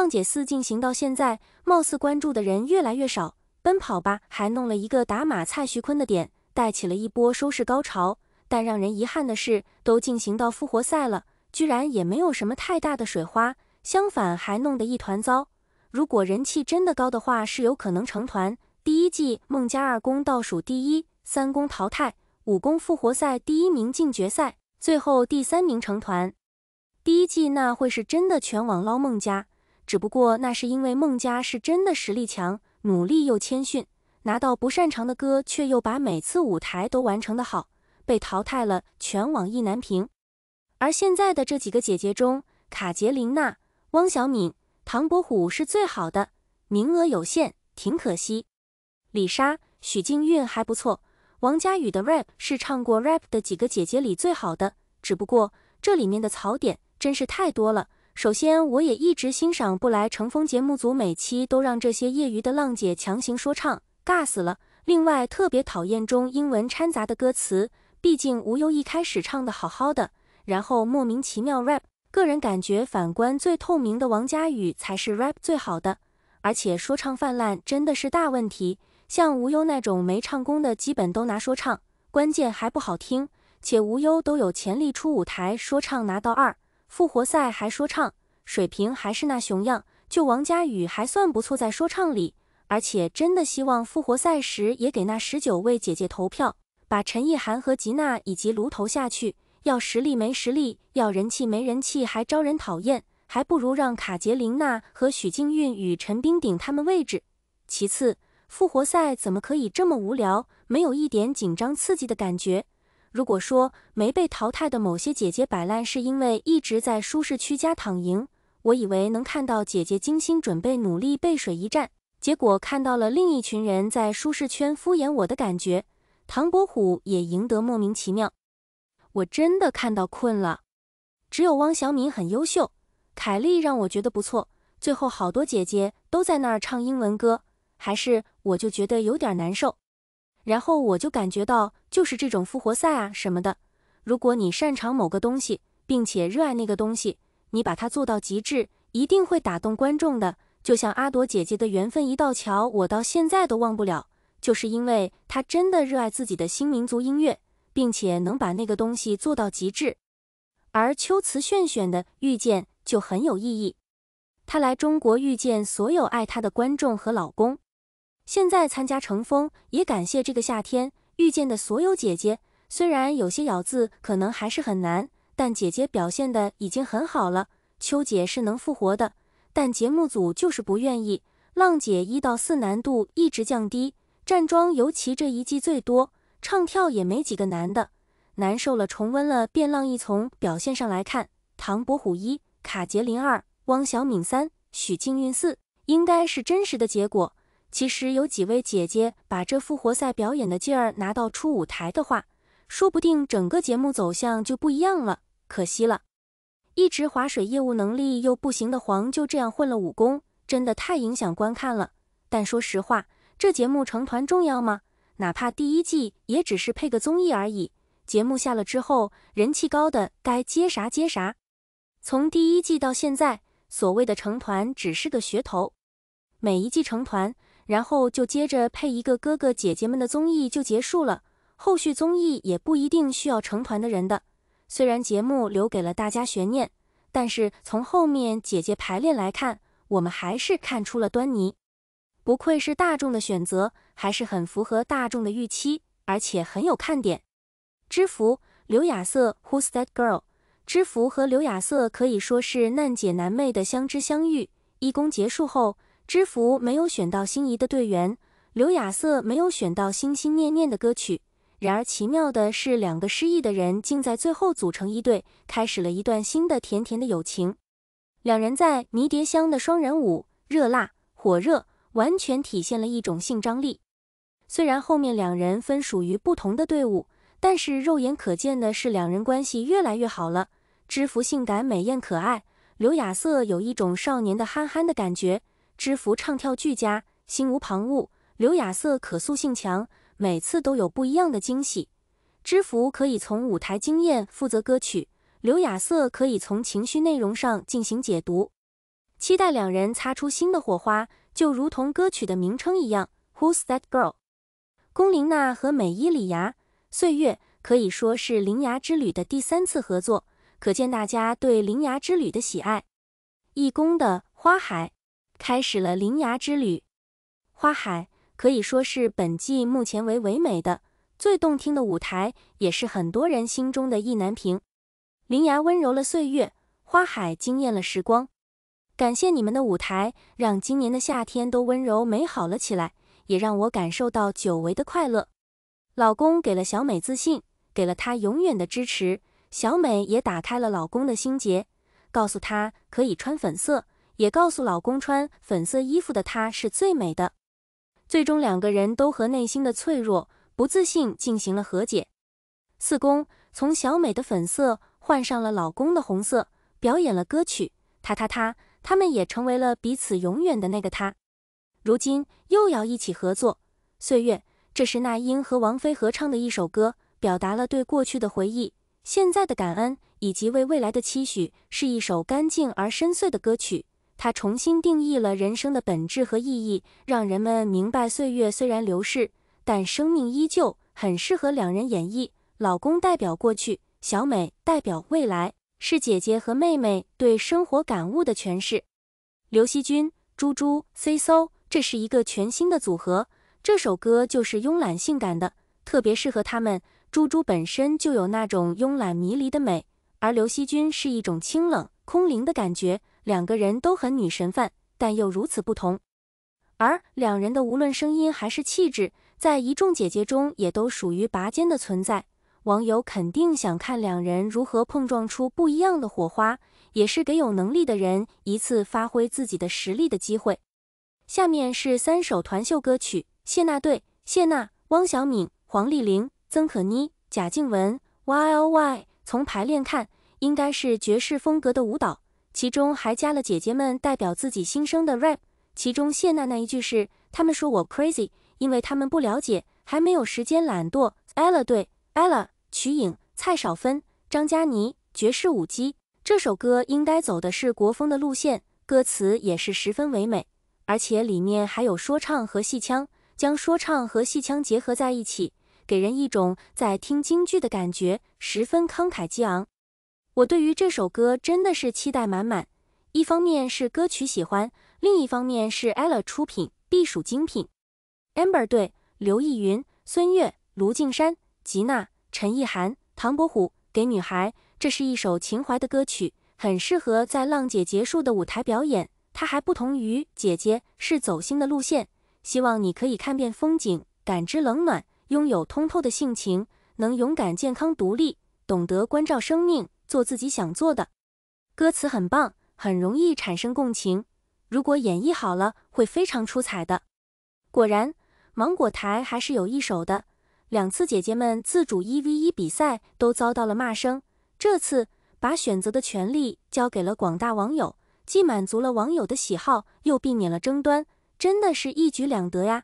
浪姐四进行到现在，貌似关注的人越来越少。奔跑吧还弄了一个打马蔡徐坤的点，带起了一波收视高潮。但让人遗憾的是，都进行到复活赛了，居然也没有什么太大的水花，相反还弄得一团糟。如果人气真的高的话，是有可能成团。第一季孟家二公倒数第一，三公淘汰，五公复活赛第一名进决赛，最后第三名成团。第一季那会是真的全网捞孟家。只不过那是因为孟佳是真的实力强，努力又谦逊，拿到不擅长的歌，却又把每次舞台都完成的好，被淘汰了，全网意难平。而现在的这几个姐姐中，卡杰琳娜、汪小敏、唐伯虎是最好的，名额有限，挺可惜。李莎、许静韵还不错，王佳宇的 rap 是唱过 rap 的几个姐姐里最好的，只不过这里面的槽点真是太多了。首先，我也一直欣赏不来乘风节目组每期都让这些业余的浪姐强行说唱，尬死了。另外，特别讨厌中英文掺杂的歌词，毕竟无忧一开始唱的好好的，然后莫名其妙 rap。个人感觉，反观最透明的王佳宇才是 rap 最好的。而且，说唱泛滥真的是大问题，像无忧那种没唱功的，基本都拿说唱，关键还不好听。且无忧都有潜力出舞台说唱拿到二。复活赛还说唱，水平还是那熊样。就王佳宇还算不错，在说唱里。而且真的希望复活赛时也给那十九位姐姐投票，把陈意涵和吉娜以及卢投下去。要实力没实力，要人气没人气，还招人讨厌，还不如让卡捷琳娜和许静韵与陈冰顶他们位置。其次，复活赛怎么可以这么无聊？没有一点紧张刺激的感觉。如果说没被淘汰的某些姐姐摆烂是因为一直在舒适区家躺赢，我以为能看到姐姐精心准备、努力背水一战，结果看到了另一群人在舒适圈敷衍我的感觉。唐伯虎也赢得莫名其妙，我真的看到困了。只有汪小敏很优秀，凯丽让我觉得不错。最后好多姐姐都在那儿唱英文歌，还是我就觉得有点难受。然后我就感觉到，就是这种复活赛啊什么的，如果你擅长某个东西，并且热爱那个东西，你把它做到极致，一定会打动观众的。就像阿朵姐姐的缘分一道桥，我到现在都忘不了，就是因为她真的热爱自己的新民族音乐，并且能把那个东西做到极致。而秋瓷炫选的遇见就很有意义，她来中国遇见所有爱她的观众和老公。现在参加乘风，也感谢这个夏天遇见的所有姐姐。虽然有些咬字可能还是很难，但姐姐表现的已经很好了。秋姐是能复活的，但节目组就是不愿意。浪姐一到四难度一直降低，站桩尤其这一季最多，唱跳也没几个难的，难受了。重温了变浪一，从表现上来看，唐伯虎一，卡杰琳二，汪小敏三，许静韵四，应该是真实的结果。其实有几位姐姐把这复活赛表演的劲儿拿到出舞台的话，说不定整个节目走向就不一样了。可惜了，一直划水业务能力又不行的黄就这样混了武功，真的太影响观看了。但说实话，这节目成团重要吗？哪怕第一季也只是配个综艺而已。节目下了之后，人气高的该接啥接啥。从第一季到现在，所谓的成团只是个噱头。每一季成团。然后就接着配一个哥哥姐姐们的综艺就结束了，后续综艺也不一定需要成团的人的。虽然节目留给了大家悬念，但是从后面姐姐排练来看，我们还是看出了端倪。不愧是大众的选择，还是很符合大众的预期，而且很有看点。知福、刘亚瑟，Who's That Girl？知福和刘亚瑟可以说是难解难妹的相知相遇。义工结束后。知福没有选到心仪的队员，刘亚瑟没有选到心心念念的歌曲。然而奇妙的是，两个失意的人竟在最后组成一对，开始了一段新的、甜甜的友情。两人在迷迭香的双人舞，热辣、火热，完全体现了一种性张力。虽然后面两人分属于不同的队伍，但是肉眼可见的是，两人关系越来越好了。知福性感、美艳、可爱，刘亚瑟有一种少年的憨憨的感觉。知福唱跳俱佳，心无旁骛；刘雅瑟可塑性强，每次都有不一样的惊喜。知福可以从舞台经验负责歌曲，刘雅瑟可以从情绪内容上进行解读。期待两人擦出新的火花，就如同歌曲的名称一样，Who's That Girl？龚琳娜和美依礼芽，岁月可以说是《灵芽之旅》的第三次合作，可见大家对《灵芽之旅》的喜爱。义工的花海。开始了《铃芽》之旅，花海可以说是本季目前为唯美的、最动听的舞台，也是很多人心中的意难平。铃芽温柔了岁月，花海惊艳了时光。感谢你们的舞台，让今年的夏天都温柔美好了起来，也让我感受到久违的快乐。老公给了小美自信，给了她永远的支持。小美也打开了老公的心结，告诉他可以穿粉色。也告诉老公，穿粉色衣服的她是最美的。最终，两个人都和内心的脆弱、不自信进行了和解。四公从小美的粉色换上了老公的红色，表演了歌曲《他他他》，他们也成为了彼此永远的那个他。如今又要一起合作，《岁月》这是那英和王菲合唱的一首歌，表达了对过去的回忆、现在的感恩以及为未来的期许，是一首干净而深邃的歌曲。他重新定义了人生的本质和意义，让人们明白岁月虽然流逝，但生命依旧。很适合两人演绎，老公代表过去，小美代表未来，是姐姐和妹妹对生活感悟的诠释。刘惜君、猪猪 C So，这是一个全新的组合。这首歌就是慵懒性感的，特别适合他们。猪猪本身就有那种慵懒迷离的美，而刘惜君是一种清冷。空灵的感觉，两个人都很女神范，但又如此不同。而两人的无论声音还是气质，在一众姐姐中也都属于拔尖的存在。网友肯定想看两人如何碰撞出不一样的火花，也是给有能力的人一次发挥自己的实力的机会。下面是三首团秀歌曲：谢娜队、谢娜、汪小敏、黄丽玲、曾可妮、贾静雯、Y L Y。从排练看。应该是爵士风格的舞蹈，其中还加了姐姐们代表自己新生的 rap。其中谢娜那一句是：“他们说我 crazy，因为他们不了解，还没有时间懒惰。” Ella 对 Ella、曲颖、蔡少芬、张嘉倪，爵士舞姬。这首歌应该走的是国风的路线，歌词也是十分唯美，而且里面还有说唱和戏腔，将说唱和戏腔结合在一起，给人一种在听京剧的感觉，十分慷慨激昂。我对于这首歌真的是期待满满，一方面是歌曲喜欢，另一方面是 Ella 出品必属精品。Amber 对，刘意云、孙悦、卢靖姗、吉娜、陈意涵、唐伯虎给女孩，这是一首情怀的歌曲，很适合在浪姐结束的舞台表演。它还不同于姐姐是走心的路线，希望你可以看遍风景，感知冷暖，拥有通透的性情，能勇敢、健康、独立，懂得关照生命。做自己想做的，歌词很棒，很容易产生共情。如果演绎好了，会非常出彩的。果然，芒果台还是有一手的。两次姐姐们自主一 v 一比赛都遭到了骂声，这次把选择的权利交给了广大网友，既满足了网友的喜好，又避免了争端，真的是一举两得呀。